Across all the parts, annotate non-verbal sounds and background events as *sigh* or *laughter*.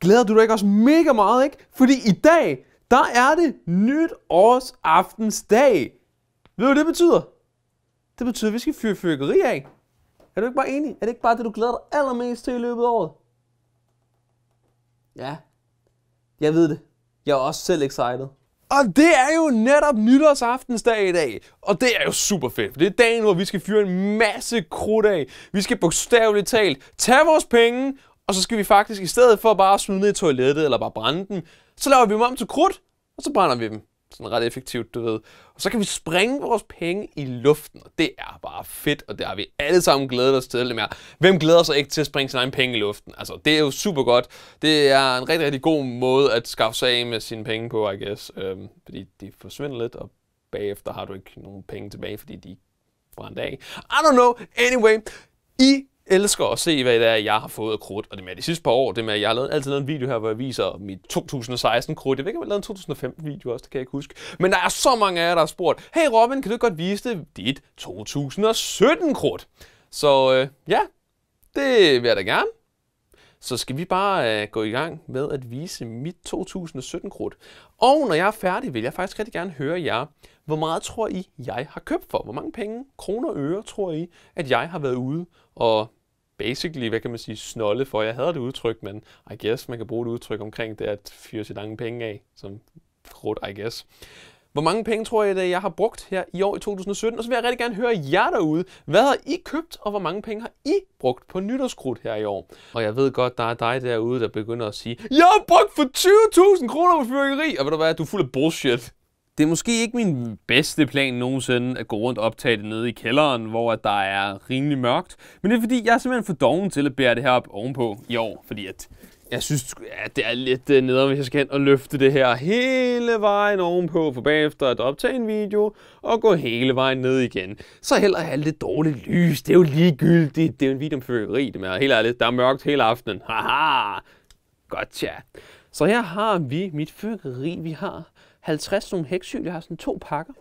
glæder du dig ikke også mega meget, ikke? Fordi i dag, der er det nytårsaftensdag. Ved du, hvad det betyder? Det betyder, at vi skal fyre fyrkeri af. Er du ikke bare enig? Er det ikke bare det, du glæder dig allermest til i løbet af året? Ja, jeg ved det. Jeg er også selv excited. Og det er jo netop nytårsaftensdag i dag. Og det er jo super fedt, for det er dagen, hvor vi skal fyre en masse krudt af. Vi skal bogstaveligt talt tage vores penge og så skal vi faktisk, i stedet for bare at smide ned i toilettet eller bare brænde dem, så laver vi dem om til krudt, og så brænder vi dem. Sådan ret effektivt, du ved. Og så kan vi springe vores penge i luften, og det er bare fedt, og det har vi alle sammen glædet os til. Med. Hvem glæder sig ikke til at springe sin egen penge i luften? Altså, det er jo super godt. Det er en rigtig, rigtig god måde at skaffe sig af med sine penge på, I guess. Øhm, fordi de forsvinder lidt, og bagefter har du ikke nogen penge tilbage, fordi de brændte af. I don't know. Anyway, i elsker at se, hvad det er, jeg har fået af krudt. Og det med de sidste par år, det med, at jeg har lavet, altid lavet en video her, hvor jeg viser mit 2016 krudt. Jeg ved ikke, om jeg lavede en 2015-video også, det kan jeg ikke huske. Men der er så mange af jer, der har spurgt, hey Robin, kan du godt vise det, dit 2017 krudt? Så øh, ja, det vil jeg da gerne. Så skal vi bare øh, gå i gang med at vise mit 2017 krudt. Og når jeg er færdig, vil jeg faktisk rigtig gerne høre jer. Hvor meget tror I, jeg har købt for? Hvor mange penge, kroner og øre, tror I, at jeg har været ude og basically, hvad kan man sige, snolde for. Jeg havde det udtryk, men I guess, man kan bruge det udtryk omkring det at fyre sit lange penge af, som rot, I guess. Hvor mange penge tror jeg, at jeg har brugt her i år i 2017? Og så vil jeg rigtig gerne høre jer derude. Hvad har I købt, og hvor mange penge har I brugt på nytårskrut her i år? Og jeg ved godt, der er dig derude, der begynder at sige, Jeg har brugt for 20.000 kroner på fyrkeri! Og ved du hvad, du er fuld af bullshit. Det er måske ikke min bedste plan nogensinde at gå rundt og optage det nede i kælderen, hvor der er rimelig mørkt. Men det er fordi, jeg er simpelthen for doven til at bære det her op ovenpå i år, fordi at jeg synes, at det er lidt øh, nedre, hvis jeg skal hen og løfte det her hele vejen ovenpå, for bagefter at optage en video og gå hele vejen ned igen. Så heller have lidt dårligt lys. Det er jo ligegyldigt. Det er jo en video om fyrværkeri, det med. Helt ærligt, der er mørkt hele aftenen. Haha! Godt, ja. Så her har vi mit føreri, vi har 50 sådan nogle hæksyn. Jeg har sådan to pakker.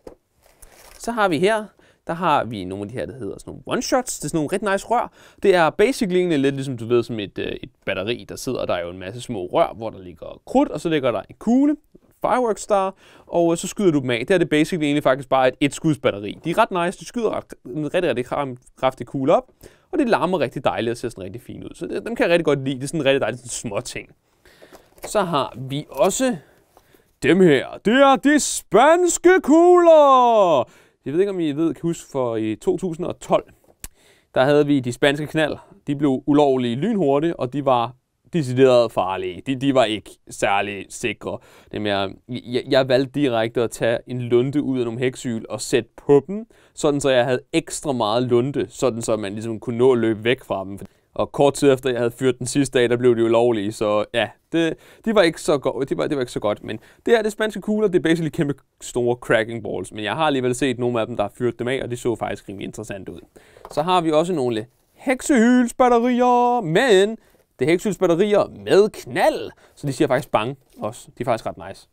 Så har vi her, der har vi nogle af de her, der hedder sådan nogle one-shots. Det er sådan nogle ret nice rør. Det er basically egentlig lidt ligesom, du ved, som et, øh, et batteri, der sidder der er jo en masse små rør, hvor der ligger krudt, og så ligger der en kugle, fireworks star, og øh, så skyder du dem af. Det er det basically egentlig faktisk bare et et skudsbatteri. De er ret nice, de skyder ret, en rigtig, rigtig kraftig kugle op, og det larmer rigtig dejligt og ser sådan rigtig fint ud. Så det, dem kan jeg rigtig godt lide. Det er sådan en rigtig dejlig små ting. Så har vi også dem her, det er de spanske kugler! Jeg ved ikke, om I ved, kan huske, for i 2012, der havde vi de spanske knald. De blev ulovlige lynhurtigt, og de var decideret farlige. De, de var ikke særlig sikre. Dem jeg, jeg, jeg valgte direkte at tage en lunde ud af nogle heksyl og sætte på dem, sådan så jeg havde ekstra meget lunde, sådan så man ligesom kunne nå at løbe væk fra dem. Og kort tid efter, jeg havde fyret den sidste dag, der blev de ulovlige. Så ja, det, de var ikke så godt, de var, det var ikke så godt. Men det her, det spanske kugler, det er basically kæmpe store cracking balls. Men jeg har alligevel set nogle af dem, der har fyret dem af, og det så faktisk rimelig interessant ud. Så har vi også nogle heksehylsbatterier, men det er heksehylsbatterier med knald. Så de siger faktisk bang også. De er faktisk ret nice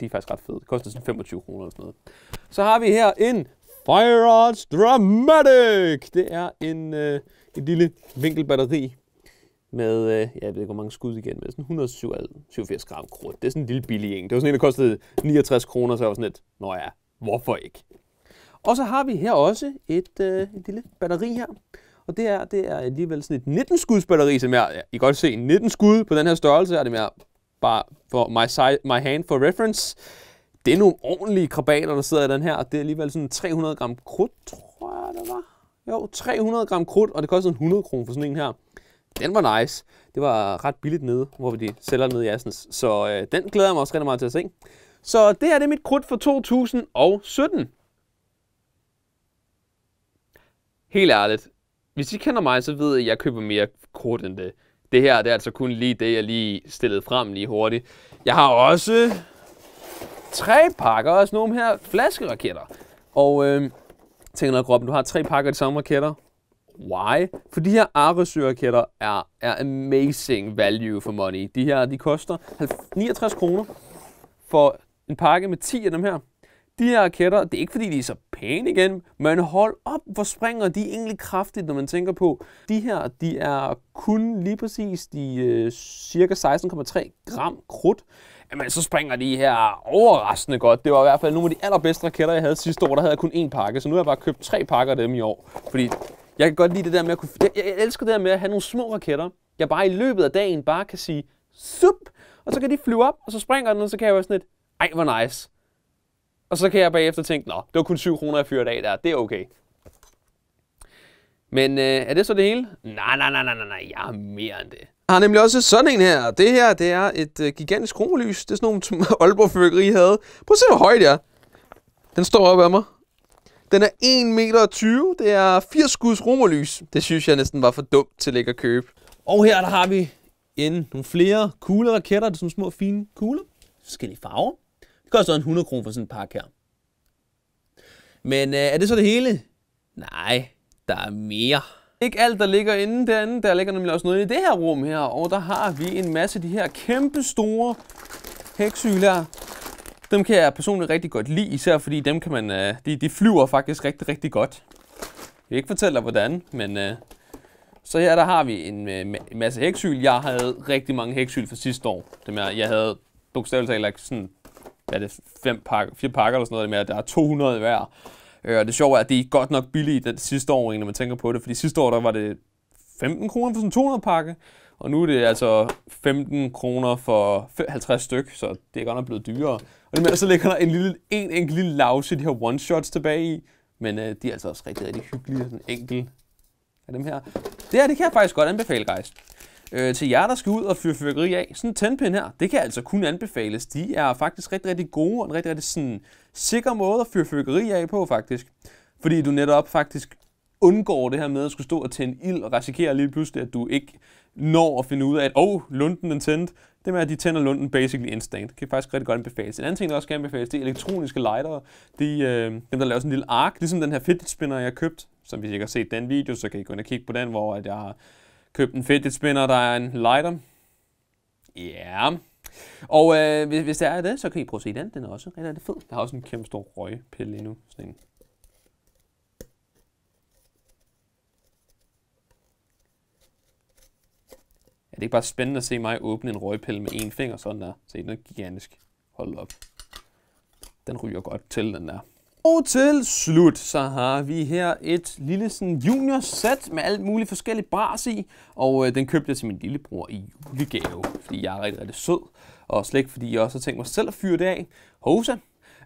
De er faktisk ret fede. Det koster sådan 25 kroner eller sådan noget. Så har vi her en Fire Arts Dramatic! Det er en, øh, en lille vinkelbatteri med, øh, jeg ved ikke hvor mange skud igen, med sådan 187 gram krudt. Det er sådan en lille billig en. Det var sådan en, der kostede 69 kroner, så jeg var sådan lidt, nå ja, hvorfor ikke? Og så har vi her også et, øh, et lille batteri her. Og det er, det er alligevel sådan et 19 skuds batteri, som jeg, ja, I kan godt se, 19 skud på den her størrelse, er det mere bare for my, size, my hand for reference det er nogle ordentlige krabater, der sidder i den her, og det er alligevel sådan 300 gram krudt, tror jeg, det var. Jo, 300 gram krudt, og det kostede 100 kroner for sådan en her. Den var nice. Det var ret billigt nede, hvor de sælger nede i Assens. Så øh, den glæder jeg mig også rigtig meget til at se. Så det her det er mit krudt for 2017. Helt ærligt, hvis I kender mig, så ved I, at jeg køber mere krudt end det. Det her det er altså kun lige det, jeg lige stillede frem lige hurtigt. Jeg har også tre pakker, også nogle her flaskeraketter. Og øh, tænker nok, du har tre pakker af de samme raketter. Why? For de her arresø raketter er, er amazing value for money. De her, de koster 69 kroner for en pakke med 10 af dem her. De her raketter, det er ikke fordi, de er så pæne igen, men hold op, hvor springer de egentlig kraftigt, når man tænker på. De her, de er kun lige præcis de øh, cirka 16,3 gram krudt. Jamen, så springer de her overraskende godt. Det var i hvert fald nogle af de allerbedste raketter, jeg havde sidste år. Der havde jeg kun én pakke, så nu har jeg bare købt tre pakker af dem i år. Fordi jeg kan godt lide det der med at kunne... Jeg, jeg elsker det der med at have nogle små raketter, jeg bare i løbet af dagen bare kan sige, sup, og så kan de flyve op, og så springer den, og så kan jeg være sådan lidt, ej, hvor nice. Og så kan jeg bagefter tænke, nå, det var kun 7 kroner, jeg fyrede af der, det er okay. Men øh, er det så det hele? Nej, nej, nej, nej, nej, jeg har mere end det. Jeg har nemlig også sådan en her. Det her, det er et øh, gigantisk kromolys. Det er sådan nogle, som *laughs* Aalborg Fyrkeri havde. Prøv at se, hvor højt det er. Den står op af mig. Den er 1,20 meter. Det er 80 skuds romolys. Det synes jeg næsten var for dumt til ikke at købe. Og her der har vi en, nogle flere kugleraketter. Det er sådan små, fine kugler. Forskellige farver. Det koster en 100 kroner for sådan en pakke her. Men øh, er det så det hele? Nej, der er mere. Ikke alt, der ligger inde derinde. Der ligger nemlig også noget i det her rum her. Og der har vi en masse af de her kæmpe store hæksyler. Dem kan jeg personligt rigtig godt lide, især fordi dem kan man, øh, de, de flyver faktisk rigtig, rigtig godt. Jeg vil ikke fortælle dig hvordan, men øh, så her der har vi en, en øh, masse hæksyl. Jeg havde rigtig mange hæksyl for sidste år. Dem jeg, jeg havde bogstaveligt talt sådan, hvad er det, fem pakker, fire pakker eller sådan noget der er 200 hver. Øh, og det sjove er, at det er godt nok billigt den sidste år, når man tænker på det. Fordi sidste år, der var det 15 kroner for sådan en 200 pakke. Og nu er det altså 15 kroner for 50 styk, så det er godt nok blevet dyrere. Og det med, så ligger der en, lille, en enkelt lille lause, de her one-shots tilbage i. Men øh, de er altså også rigtig, rigtig hyggelige, sådan enkel af dem her. Det her, det kan jeg faktisk godt anbefale, guys øh, til jer, der skal ud og fyre fyrkeri af. Sådan en tændpind her, det kan altså kun anbefales. De er faktisk rigtig, rigtig gode og en rigtig, rigtig sådan, sikker måde at fyre fyrkeri af på faktisk. Fordi du netop faktisk undgår det her med at skulle stå og tænde ild og risikere lige pludselig, at du ikke når at finde ud af, at oh, lunden den tændt. Det med, at de tænder lunden basically instant, kan faktisk rigtig godt anbefales. En anden ting, der også kan anbefales, det er elektroniske lightere. De, øh, dem, der laver sådan en lille ark, ligesom den her fidget spinner, jeg har købt. Som hvis I ikke har set den video, så kan I gå ind og kigge på den, hvor at jeg har Købt en fidget spinner, der er en lighter. Ja. Yeah. Og øh, hvis, hvis der er det, så kan I prøve at se den. Den er også rigtig fed. Der har også en kæmpe stor røgpille endnu. Sådan en. Ja, det er ikke bare spændende at se mig åbne en røgpille med en finger sådan der. Se, den er gigantisk. Hold op. Den ryger godt til, den der. Og til slut, så har vi her et lille sådan junior sæt med alt muligt forskellige bars i. Og øh, den købte jeg til min lillebror i julegave, fordi jeg er rigtig, rigtig sød. Og slet ikke, fordi jeg også har tænkt mig selv at fyre det af. Hose.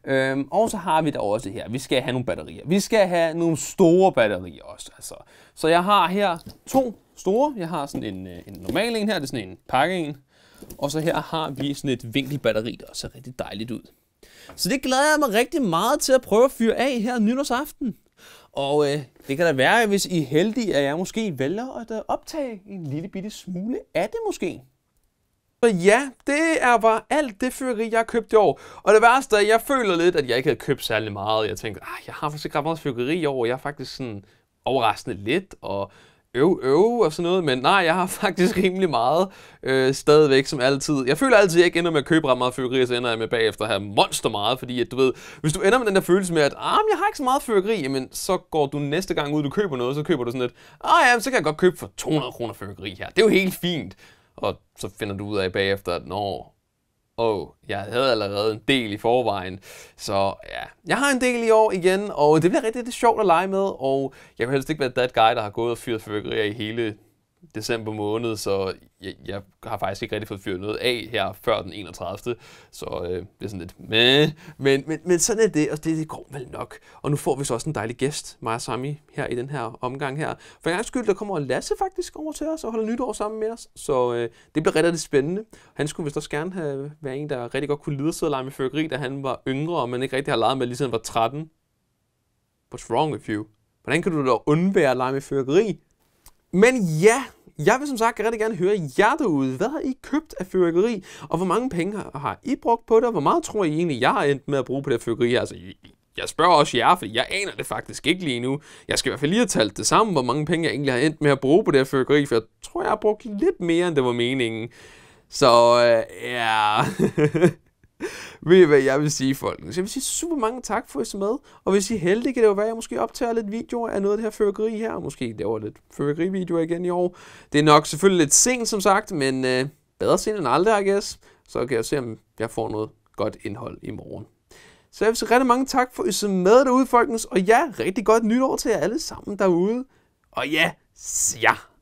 Øhm, og så har vi der også her. Vi skal have nogle batterier. Vi skal have nogle store batterier også. Altså. Så jeg har her to store. Jeg har sådan en, øh, en normal en her. Det er sådan en pakke en. Og så her har vi sådan et vinkelbatteri, der også ser rigtig dejligt ud. Så det glæder jeg mig rigtig meget til at prøve at fyre af her nytårsaften. Og øh, det kan da være, hvis I er heldige, at jeg måske vælger at øh, optage en lille bitte smule af det måske. Så ja, det er bare alt det fyrkeri, jeg har købt i år. Og det værste er, at jeg føler lidt, at jeg ikke havde købt særlig meget. Jeg tænkte, ah, jeg har faktisk ikke ret meget fyrkeri i år. Jeg er faktisk sådan overraskende lidt, og øv, øv og sådan noget, men nej, jeg har *laughs* faktisk rimelig meget øh, stadigvæk, som altid. Jeg føler altid, at jeg ikke ender med at købe ret meget fyrkeri, så ender jeg med bagefter at have monster meget, fordi at, du ved, hvis du ender med den der følelse med, at ah, men jeg har ikke så meget fyrkeri, men så går du næste gang ud, du køber noget, så køber du sådan et, ah ja, så kan jeg godt købe for 200 kroner fyrkeri her, det er jo helt fint. Og så finder du ud af bagefter, at når og jeg havde allerede en del i forvejen. Så ja, jeg har en del i år igen, og det bliver rigtig, rigtig sjovt at lege med, og jeg vil helst ikke være that guy, der har gået og fyret fyrværkerier i hele december måned, så jeg, jeg har faktisk ikke rigtig fået fyret noget af her før den 31. Så øh, det er sådan lidt meh. Men, men, men sådan er det, og det, det går vel nok. Og nu får vi så også en dejlig gæst, Maja Sami, her i den her omgang her. For en gang skyld, der kommer Lasse faktisk over til os og holder nytår sammen med os, så øh, det bliver rigtig spændende. Han skulle vist også gerne have været en, der rigtig godt kunne lide at sidde og lege med fyrkeri, da han var yngre, og man ikke rigtig har leget med, lige siden han var 13. What's wrong with you? Hvordan kan du da undvære at lege med fyrkeri? Men ja, jeg vil som sagt rigtig gerne høre jer derude. Hvad har I købt af fyrværkeri, og hvor mange penge har I brugt på det, og hvor meget tror I egentlig, jeg har endt med at bruge på det fyrværkeri? Altså, jeg spørger også jer, fordi jeg aner det faktisk ikke lige nu. Jeg skal i hvert fald lige have talt det samme, hvor mange penge jeg egentlig har endt med at bruge på det her fyrværkeri, for jeg tror, jeg har brugt lidt mere, end det var meningen. Så øh, ja... *laughs* *laughs* Ved I, hvad jeg vil sige, folkens? Jeg vil sige super mange tak for at I med. Og hvis I er heldige, kan det jo være, at jeg måske optager lidt videoer af noget af det her fyrkeri her. Og måske laver lidt fyrkerivideoer igen i år. Det er nok selvfølgelig lidt sent, som sagt, men øh, bedre sent end aldrig, I guess. Så kan jeg se, om jeg får noget godt indhold i morgen. Så jeg vil sige rigtig mange tak for at I med derude, folkens. Og ja, rigtig godt nytår til jer alle sammen derude. Og ja, ja.